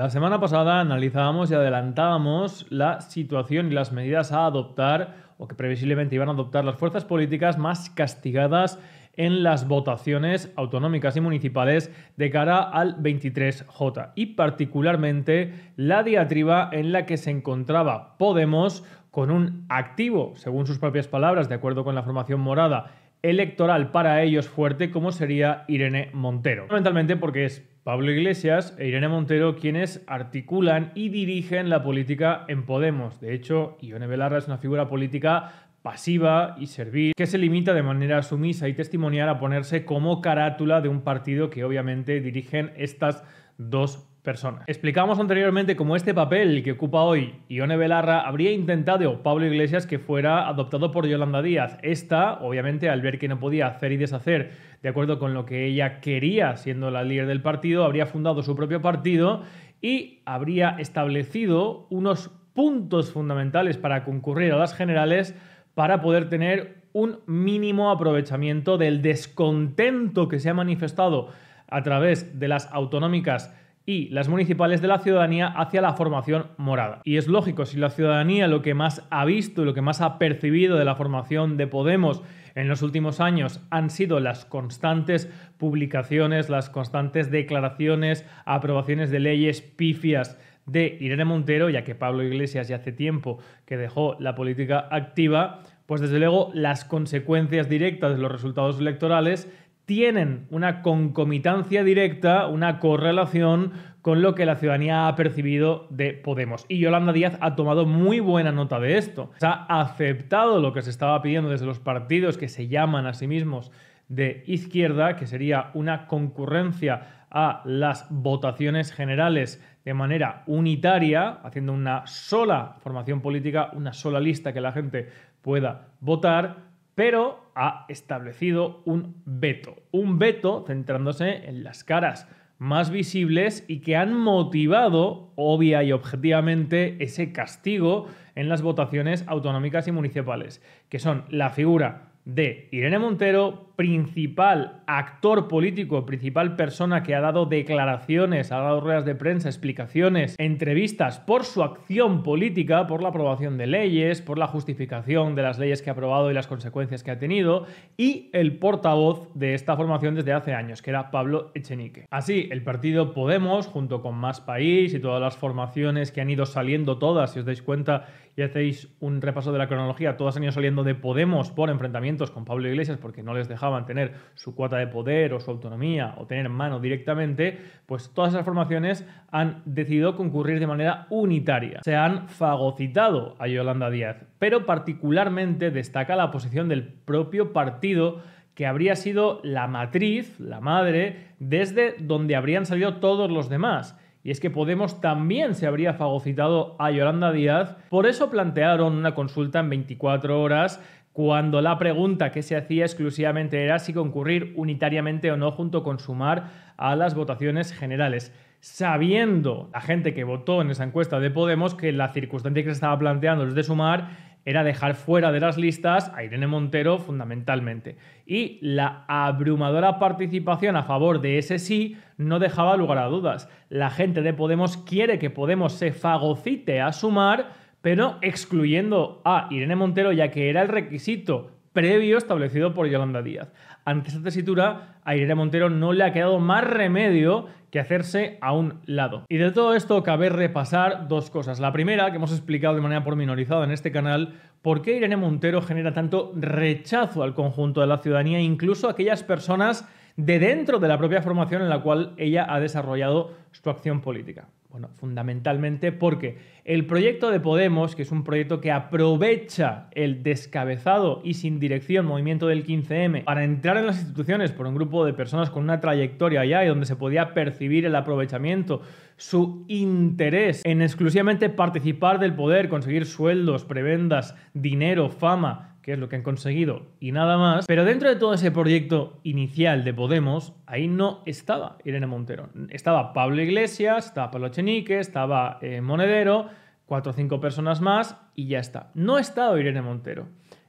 La semana pasada analizábamos y adelantábamos la situación y las medidas a adoptar o que previsiblemente iban a adoptar las fuerzas políticas más castigadas en las votaciones autonómicas y municipales de cara al 23J y particularmente la diatriba en la que se encontraba Podemos con un activo, según sus propias palabras, de acuerdo con la formación morada, electoral para ellos fuerte como sería Irene Montero. Fundamentalmente porque es Pablo Iglesias e Irene Montero quienes articulan y dirigen la política en Podemos. De hecho, Ione Velarra es una figura política pasiva y servil, que se limita de manera sumisa y testimonial a ponerse como carátula de un partido que obviamente dirigen estas dos personas. Explicamos anteriormente cómo este papel que ocupa hoy Ione Belarra habría intentado Pablo Iglesias que fuera adoptado por Yolanda Díaz. Esta, obviamente, al ver que no podía hacer y deshacer de acuerdo con lo que ella quería, siendo la líder del partido, habría fundado su propio partido y habría establecido unos puntos fundamentales para concurrir a las generales para poder tener un mínimo aprovechamiento del descontento que se ha manifestado a través de las autonómicas y las municipales de la ciudadanía hacia la formación morada. Y es lógico, si la ciudadanía lo que más ha visto y lo que más ha percibido de la formación de Podemos en los últimos años han sido las constantes publicaciones, las constantes declaraciones, aprobaciones de leyes pifias de Irene Montero, ya que Pablo Iglesias ya hace tiempo que dejó la política activa, pues desde luego las consecuencias directas de los resultados electorales tienen una concomitancia directa, una correlación con lo que la ciudadanía ha percibido de Podemos. Y Yolanda Díaz ha tomado muy buena nota de esto. Se ha aceptado lo que se estaba pidiendo desde los partidos que se llaman a sí mismos de izquierda, que sería una concurrencia a las votaciones generales de manera unitaria, haciendo una sola formación política, una sola lista que la gente pueda votar, pero ha establecido un veto. Un veto centrándose en las caras más visibles y que han motivado, obvia y objetivamente, ese castigo en las votaciones autonómicas y municipales, que son la figura de Irene Montero, principal actor político, principal persona que ha dado declaraciones, ha dado ruedas de prensa, explicaciones, entrevistas por su acción política, por la aprobación de leyes, por la justificación de las leyes que ha aprobado y las consecuencias que ha tenido, y el portavoz de esta formación desde hace años, que era Pablo Echenique. Así, el partido Podemos, junto con Más País y todas las formaciones que han ido saliendo todas, si os dais cuenta y hacéis un repaso de la cronología, todas han ido saliendo de Podemos por enfrentamientos con Pablo Iglesias porque no les dejaba mantener su cuota de poder o su autonomía o tener mano directamente, pues todas esas formaciones han decidido concurrir de manera unitaria. Se han fagocitado a Yolanda Díaz, pero particularmente destaca la posición del propio partido que habría sido la matriz, la madre, desde donde habrían salido todos los demás. Y es que Podemos también se habría fagocitado a Yolanda Díaz, por eso plantearon una consulta en 24 horas cuando la pregunta que se hacía exclusivamente era si concurrir unitariamente o no junto con sumar a las votaciones generales sabiendo la gente que votó en esa encuesta de Podemos que la circunstancia que se estaba planteando de sumar era dejar fuera de las listas a Irene Montero fundamentalmente. Y la abrumadora participación a favor de ese sí no dejaba lugar a dudas. La gente de Podemos quiere que Podemos se fagocite a sumar pero excluyendo a Irene Montero, ya que era el requisito previo establecido por Yolanda Díaz. Ante esta tesitura, a Irene Montero no le ha quedado más remedio que hacerse a un lado. Y de todo esto cabe repasar dos cosas. La primera, que hemos explicado de manera pormenorizada en este canal, por qué Irene Montero genera tanto rechazo al conjunto de la ciudadanía, incluso a aquellas personas de dentro de la propia formación en la cual ella ha desarrollado su acción política. Bueno, fundamentalmente porque el proyecto de Podemos, que es un proyecto que aprovecha el descabezado y sin dirección movimiento del 15M para entrar en las instituciones por un grupo de personas con una trayectoria allá y donde se podía percibir el aprovechamiento, su interés en exclusivamente participar del poder, conseguir sueldos, prebendas, dinero, fama, que es lo que han conseguido y nada más. Pero dentro de todo ese proyecto inicial de Podemos, ahí no estaba Irene Montero. Estaba Pablo Iglesias, estaba Pablo Chenique, estaba eh, Monedero, cuatro o cinco personas más y ya está. No estaba Irene Montero.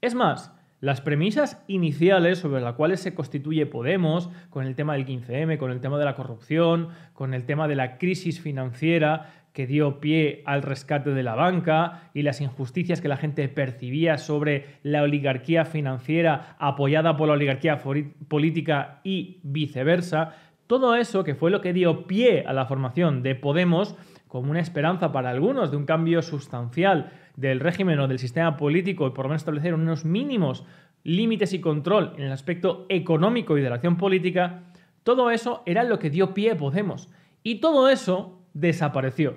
Es más, las premisas iniciales sobre las cuales se constituye Podemos, con el tema del 15M, con el tema de la corrupción, con el tema de la crisis financiera, que dio pie al rescate de la banca y las injusticias que la gente percibía sobre la oligarquía financiera apoyada por la oligarquía política y viceversa, todo eso que fue lo que dio pie a la formación de Podemos como una esperanza para algunos de un cambio sustancial del régimen o del sistema político y por lo menos establecer unos mínimos límites y control en el aspecto económico y de la acción política, todo eso era lo que dio pie a Podemos. Y todo eso desapareció.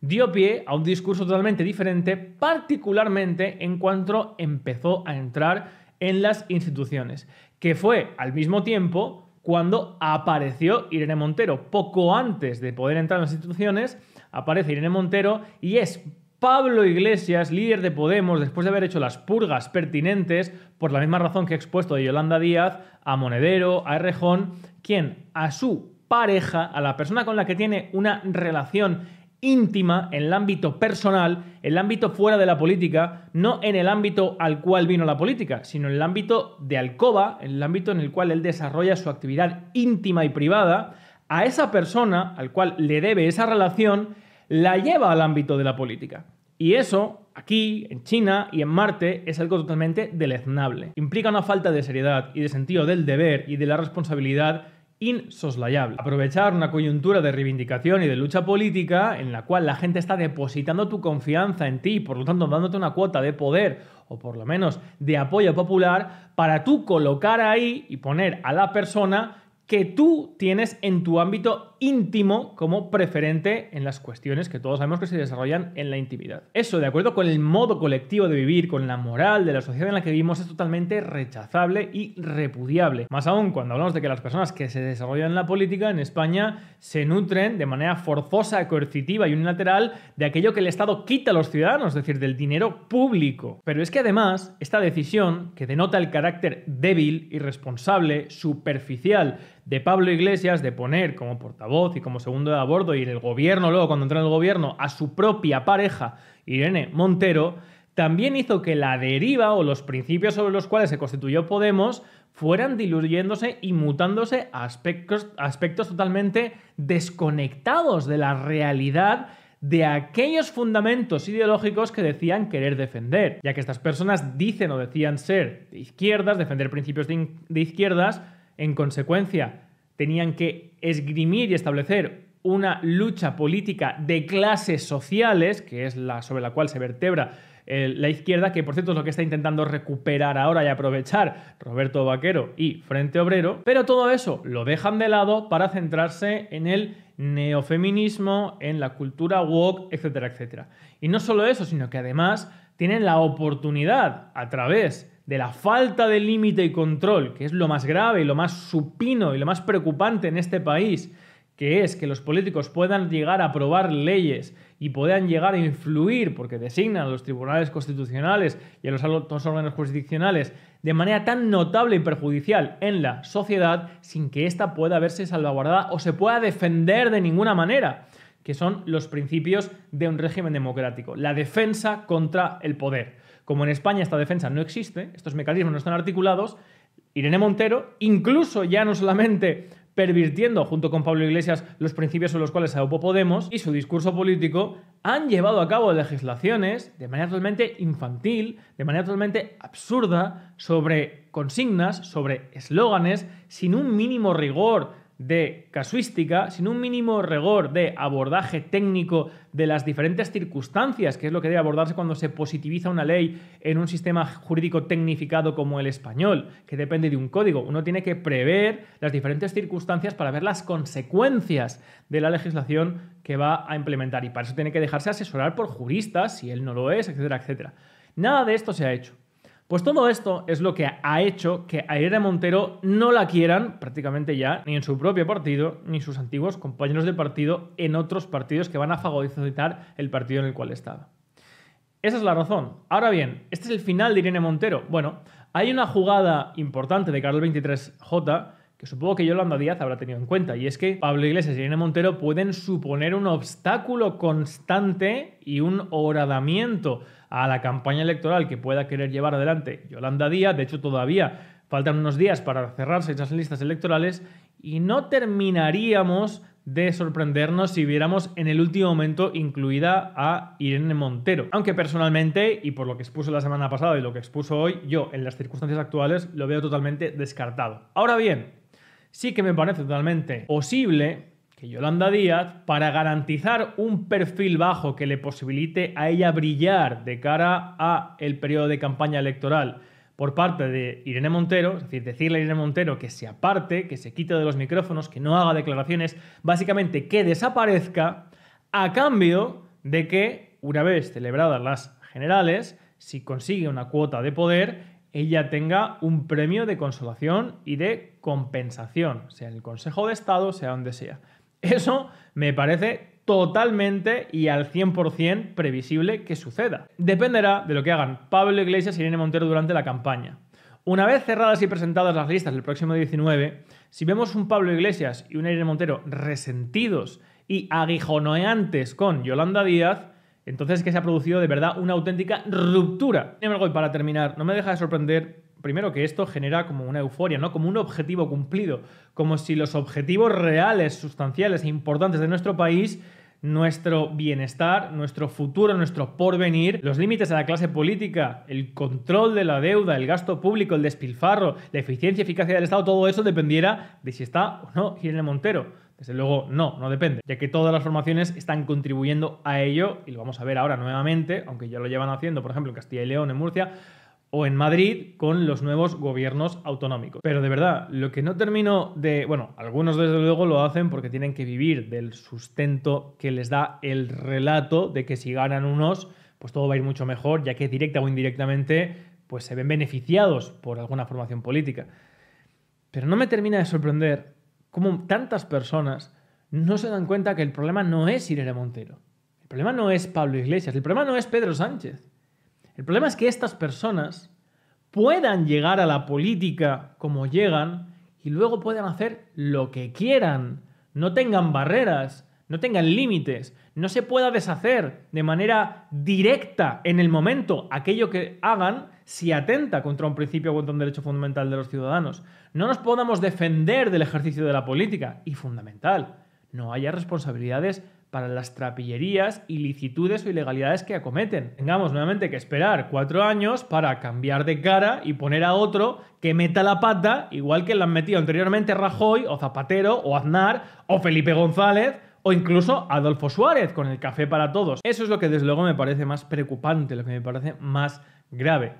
Dio pie a un discurso totalmente diferente, particularmente en cuanto empezó a entrar en las instituciones, que fue al mismo tiempo cuando apareció Irene Montero. Poco antes de poder entrar en las instituciones, aparece Irene Montero y es Pablo Iglesias, líder de Podemos, después de haber hecho las purgas pertinentes, por la misma razón que ha expuesto de Yolanda Díaz, a Monedero, a Rejón, quien a su pareja, a la persona con la que tiene una relación íntima en el ámbito personal, en el ámbito fuera de la política, no en el ámbito al cual vino la política, sino en el ámbito de alcoba, en el ámbito en el cual él desarrolla su actividad íntima y privada, a esa persona al cual le debe esa relación, la lleva al ámbito de la política. Y eso, aquí, en China y en Marte, es algo totalmente deleznable. Implica una falta de seriedad y de sentido del deber y de la responsabilidad insoslayable. Aprovechar una coyuntura de reivindicación y de lucha política en la cual la gente está depositando tu confianza en ti, por lo tanto dándote una cuota de poder o por lo menos de apoyo popular para tú colocar ahí y poner a la persona que tú tienes en tu ámbito íntimo como preferente en las cuestiones que todos sabemos que se desarrollan en la intimidad. Eso, de acuerdo con el modo colectivo de vivir, con la moral de la sociedad en la que vivimos, es totalmente rechazable y repudiable. Más aún cuando hablamos de que las personas que se desarrollan en la política en España se nutren de manera forzosa, coercitiva y unilateral de aquello que el Estado quita a los ciudadanos, es decir, del dinero público. Pero es que además, esta decisión, que denota el carácter débil, irresponsable, superficial, de Pablo Iglesias de poner como portavoz y como segundo de a bordo y el gobierno luego cuando entró en el gobierno a su propia pareja Irene Montero también hizo que la deriva o los principios sobre los cuales se constituyó Podemos fueran diluyéndose y mutándose a aspectos, aspectos totalmente desconectados de la realidad de aquellos fundamentos ideológicos que decían querer defender, ya que estas personas dicen o decían ser de izquierdas, defender principios de izquierdas, en consecuencia, tenían que esgrimir y establecer una lucha política de clases sociales, que es la sobre la cual se vertebra eh, la izquierda, que por cierto es lo que está intentando recuperar ahora y aprovechar Roberto Vaquero y Frente Obrero, pero todo eso lo dejan de lado para centrarse en el neofeminismo, en la cultura woke, etcétera, etcétera. Y no solo eso, sino que además tienen la oportunidad a través de la falta de límite y control, que es lo más grave y lo más supino y lo más preocupante en este país, que es que los políticos puedan llegar a aprobar leyes y puedan llegar a influir, porque designan a los tribunales constitucionales y a los altos órganos jurisdiccionales de manera tan notable y perjudicial en la sociedad sin que ésta pueda verse salvaguardada o se pueda defender de ninguna manera, que son los principios de un régimen democrático, la defensa contra el poder. Como en España esta defensa no existe, estos mecanismos no están articulados, Irene Montero, incluso ya no solamente pervirtiendo junto con Pablo Iglesias los principios sobre los cuales se adopó Podemos y su discurso político, han llevado a cabo legislaciones de manera totalmente infantil, de manera totalmente absurda, sobre consignas, sobre eslóganes, sin un mínimo rigor de casuística, sin un mínimo rigor de abordaje técnico de las diferentes circunstancias, que es lo que debe abordarse cuando se positiviza una ley en un sistema jurídico tecnificado como el español, que depende de un código. Uno tiene que prever las diferentes circunstancias para ver las consecuencias de la legislación que va a implementar. Y para eso tiene que dejarse asesorar por juristas, si él no lo es, etcétera, etcétera. Nada de esto se ha hecho. Pues todo esto es lo que ha hecho que a Irene Montero no la quieran prácticamente ya, ni en su propio partido, ni sus antiguos compañeros de partido en otros partidos que van a fagocitar el partido en el cual estaba. Esa es la razón. Ahora bien, este es el final de Irene Montero. Bueno, hay una jugada importante de Carlos 23J que supongo que Yolanda Díaz habrá tenido en cuenta, y es que Pablo Iglesias y Irene Montero pueden suponer un obstáculo constante y un horadamiento a la campaña electoral que pueda querer llevar adelante Yolanda Díaz. De hecho, todavía faltan unos días para cerrarse esas listas electorales y no terminaríamos de sorprendernos si viéramos en el último momento incluida a Irene Montero. Aunque personalmente, y por lo que expuso la semana pasada y lo que expuso hoy, yo en las circunstancias actuales lo veo totalmente descartado. Ahora bien, sí que me parece totalmente posible que Yolanda Díaz, para garantizar un perfil bajo que le posibilite a ella brillar de cara a el periodo de campaña electoral por parte de Irene Montero, es decir, decirle a Irene Montero que se aparte, que se quite de los micrófonos, que no haga declaraciones, básicamente que desaparezca, a cambio de que, una vez celebradas las generales, si consigue una cuota de poder, ella tenga un premio de consolación y de compensación, sea en el Consejo de Estado, sea donde sea. Eso me parece totalmente y al 100% previsible que suceda. Dependerá de lo que hagan Pablo Iglesias y Irene Montero durante la campaña. Una vez cerradas y presentadas las listas del próximo 19, si vemos un Pablo Iglesias y un Irene Montero resentidos y aguijoneantes con Yolanda Díaz, entonces que se ha producido de verdad una auténtica ruptura. embargo, y para terminar, no me deja de sorprender primero que esto genera como una euforia, ¿no? Como un objetivo cumplido, como si los objetivos reales, sustanciales e importantes de nuestro país nuestro bienestar, nuestro futuro, nuestro porvenir, los límites a la clase política, el control de la deuda, el gasto público, el despilfarro, la eficiencia y eficacia del Estado, todo eso dependiera de si está o no Irene Montero. Desde luego, no, no depende, ya que todas las formaciones están contribuyendo a ello, y lo vamos a ver ahora nuevamente, aunque ya lo llevan haciendo, por ejemplo, en Castilla y León, en Murcia, o en Madrid con los nuevos gobiernos autonómicos. Pero de verdad, lo que no termino de... Bueno, algunos desde luego lo hacen porque tienen que vivir del sustento que les da el relato de que si ganan unos, pues todo va a ir mucho mejor, ya que directa o indirectamente, pues se ven beneficiados por alguna formación política. Pero no me termina de sorprender cómo tantas personas no se dan cuenta que el problema no es Irene Montero. El problema no es Pablo Iglesias, el problema no es Pedro Sánchez. El problema es que estas personas puedan llegar a la política como llegan y luego puedan hacer lo que quieran. No tengan barreras, no tengan límites, no se pueda deshacer de manera directa en el momento aquello que hagan si atenta contra un principio o contra un derecho fundamental de los ciudadanos. No nos podamos defender del ejercicio de la política y fundamental, no haya responsabilidades para las trapillerías, ilicitudes o ilegalidades que acometen. Tengamos nuevamente que esperar cuatro años para cambiar de cara y poner a otro que meta la pata, igual que la han metido anteriormente Rajoy o Zapatero o Aznar o Felipe González o incluso Adolfo Suárez con el café para todos. Eso es lo que desde luego me parece más preocupante, lo que me parece más grave.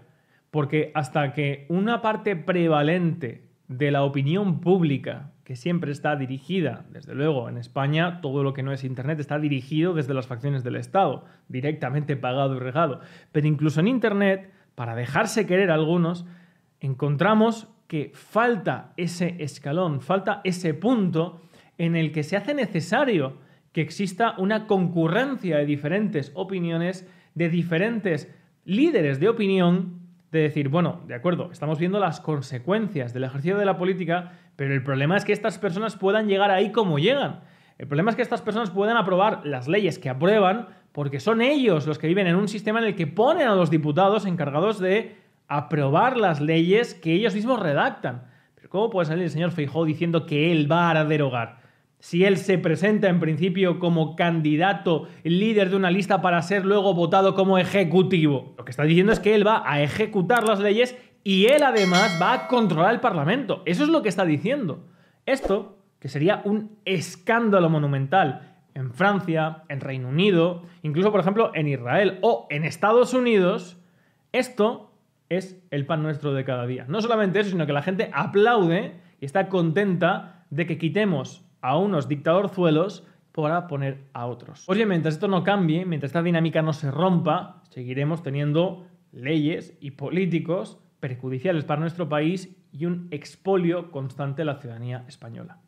Porque hasta que una parte prevalente de la opinión pública que siempre está dirigida, desde luego en España todo lo que no es Internet está dirigido desde las facciones del Estado, directamente pagado y regado. Pero incluso en Internet, para dejarse querer algunos, encontramos que falta ese escalón, falta ese punto en el que se hace necesario que exista una concurrencia de diferentes opiniones, de diferentes líderes de opinión de decir, bueno, de acuerdo, estamos viendo las consecuencias del ejercicio de la política, pero el problema es que estas personas puedan llegar ahí como llegan. El problema es que estas personas puedan aprobar las leyes que aprueban porque son ellos los que viven en un sistema en el que ponen a los diputados encargados de aprobar las leyes que ellos mismos redactan. Pero ¿cómo puede salir el señor Feijóo diciendo que él va a derogar? si él se presenta en principio como candidato líder de una lista para ser luego votado como ejecutivo. Lo que está diciendo es que él va a ejecutar las leyes y él además va a controlar el Parlamento. Eso es lo que está diciendo. Esto, que sería un escándalo monumental en Francia, en Reino Unido, incluso por ejemplo en Israel o en Estados Unidos, esto es el pan nuestro de cada día. No solamente eso, sino que la gente aplaude y está contenta de que quitemos a unos dictadorzuelos para poner a otros. Oye, mientras esto no cambie, mientras esta dinámica no se rompa, seguiremos teniendo leyes y políticos perjudiciales para nuestro país y un expolio constante de la ciudadanía española.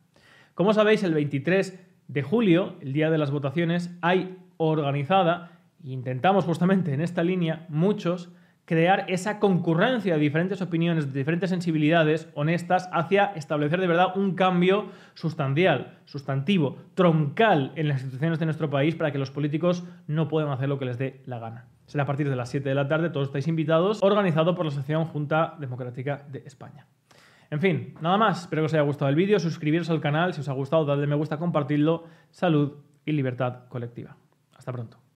Como sabéis, el 23 de julio, el día de las votaciones, hay organizada, e intentamos justamente en esta línea, muchos, crear esa concurrencia de diferentes opiniones, de diferentes sensibilidades honestas hacia establecer de verdad un cambio sustancial, sustantivo, troncal en las instituciones de nuestro país para que los políticos no puedan hacer lo que les dé la gana. Será a partir de las 7 de la tarde, todos estáis invitados, organizado por la Asociación Junta Democrática de España. En fin, nada más, espero que os haya gustado el vídeo, suscribiros al canal si os ha gustado, dadle me gusta, compartidlo, salud y libertad colectiva. Hasta pronto.